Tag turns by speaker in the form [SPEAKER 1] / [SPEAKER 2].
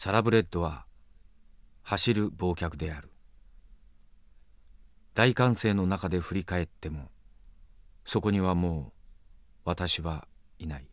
[SPEAKER 1] サラブレッドは走る忘却である大歓声の中で振り返ってもそこにはもう私は
[SPEAKER 2] いない